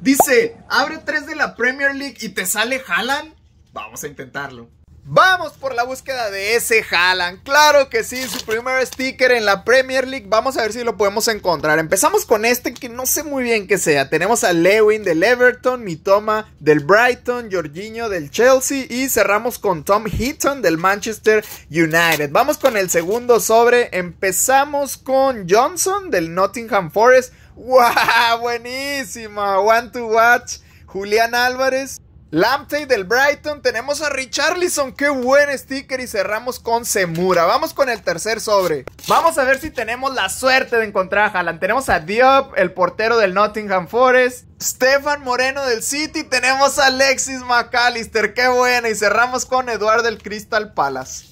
Dice, abre tres de la Premier League y te sale Haaland. Vamos a intentarlo. Vamos por la búsqueda de ese Haaland. Claro que sí, su primer sticker en la Premier League. Vamos a ver si lo podemos encontrar. Empezamos con este que no sé muy bien qué sea. Tenemos a Lewin del Everton, Mitoma del Brighton, Jorginho del Chelsea y cerramos con Tom Heaton del Manchester United. Vamos con el segundo sobre. Empezamos con Johnson del Nottingham Forest. ¡Wow! Buenísima. One to watch. Julián Álvarez. Lamptey del Brighton, tenemos a Richarlison, qué buen sticker y cerramos con Semura. Vamos con el tercer sobre. Vamos a ver si tenemos la suerte de encontrar a Haaland. Tenemos a Diop, el portero del Nottingham Forest, Stefan Moreno del City, tenemos a Alexis McAllister, qué buena y cerramos con Eduardo del Crystal Palace.